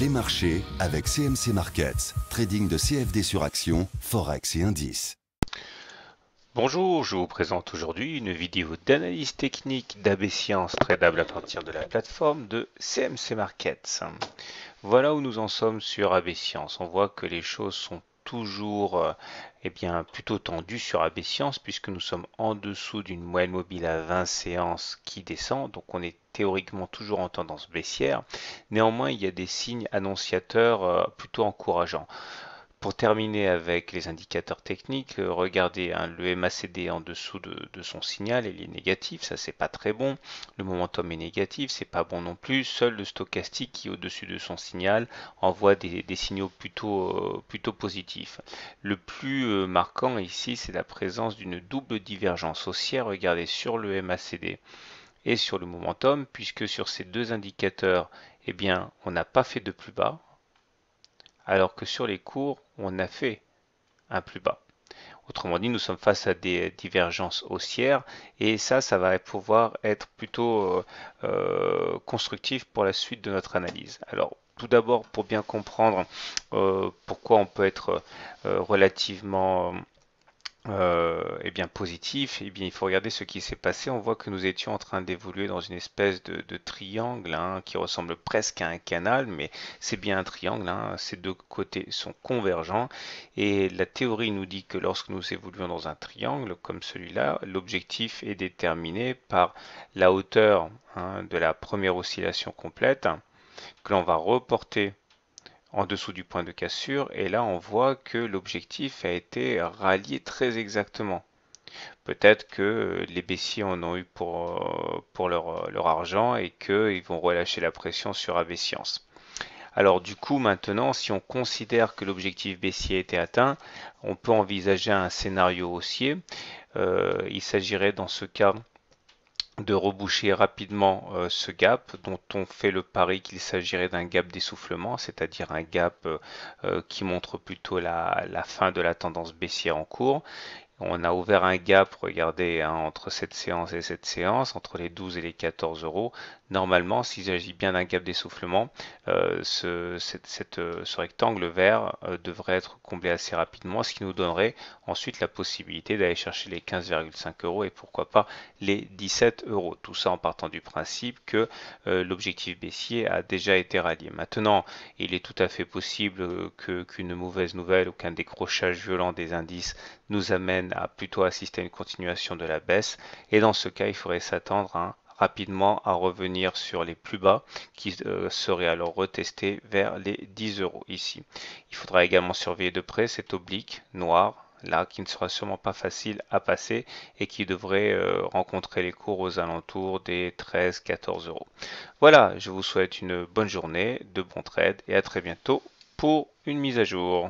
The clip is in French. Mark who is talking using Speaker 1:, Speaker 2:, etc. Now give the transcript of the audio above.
Speaker 1: Les marchés avec CMC Markets, trading de CFD sur actions, forex et indices. Bonjour, je vous présente aujourd'hui une vidéo d'analyse technique d'AB tradable à partir de la plateforme de CMC Markets. Voilà où nous en sommes sur AB On voit que les choses sont toujours euh, eh bien, plutôt tendu sur AB puisque nous sommes en dessous d'une moyenne mobile à 20 séances qui descend, donc on est théoriquement toujours en tendance baissière. Néanmoins, il y a des signes annonciateurs euh, plutôt encourageants pour terminer avec les indicateurs techniques, euh, regardez hein, le MACD en dessous de, son signal, il est négatif, ça c'est pas très bon. Le momentum est négatif, c'est pas bon non plus. Seul le stochastique qui au-dessus de son signal envoie des, signaux euh, plutôt, positifs. Le plus euh, marquant ici, c'est la présence d'une double divergence haussière, regardez sur le MACD et sur le momentum, puisque sur ces deux indicateurs, eh bien, on n'a pas fait de plus bas, alors que sur les cours, on a fait un plus bas. Autrement dit, nous sommes face à des divergences haussières et ça, ça va pouvoir être plutôt euh, euh, constructif pour la suite de notre analyse. Alors, tout d'abord, pour bien comprendre euh, pourquoi on peut être relativement euh, eh bien positif, Et eh bien il faut regarder ce qui s'est passé. On voit que nous étions en train d'évoluer dans une espèce de, triangle hein, qui ressemble presque à un canal, mais c'est bien un triangle. Hein. Ces deux côtés sont convergents et la théorie nous dit que lorsque nous évoluons dans un triangle comme celui-là, l'objectif est déterminé par la hauteur hein, de la première oscillation complète que l'on va reporter en dessous du point de cassure et là on voit que l'objectif a été rallié très exactement. Peut-être que euh, les baissiers en ont eu pour, euh, pour euh, leur, argent et qu'ils vont relâcher la pression sur AB Alors du coup maintenant si on considère que l'objectif baissier a été atteint, on peut envisager un scénario haussier. il s'agirait dans ce cas de reboucher rapidement euh, ce gap dont on fait le pari qu'il s'agirait d'un gap d'essoufflement, c'est-à-dire un gap euh, euh, qui montre plutôt la, la, fin de la tendance baissière en cours. On a ouvert un gap, regardez, hein, entre cette séance et cette séance, entre les 12 et les 14 euros. Normalement, s'il s'agit bien d'un gap d'essoufflement, euh, euh, ce, rectangle vert euh, devrait être comblé assez rapidement, ce qui nous donnerait ensuite la possibilité d'aller chercher les 15,5 euros et pourquoi pas les 17 euros. Tout ça en partant du principe que l'objectif baissier a déjà été rallié. Maintenant, il est tout à fait possible qu'une mauvaise nouvelle ou qu'un décrochage violent des indices nous amène plutôt assister à une continuation de la baisse et dans ce cas il faudrait s'attendre hein, rapidement à revenir sur les plus bas qui euh, seraient alors retestés vers les 10 euros ici. Il faudra également surveiller de près cet oblique noir là qui ne sera sûrement pas facile à passer et qui devrait euh, rencontrer les cours aux alentours des 13-14 euros. Voilà, je vous souhaite une bonne journée, de bons trades et à très bientôt pour une mise à jour.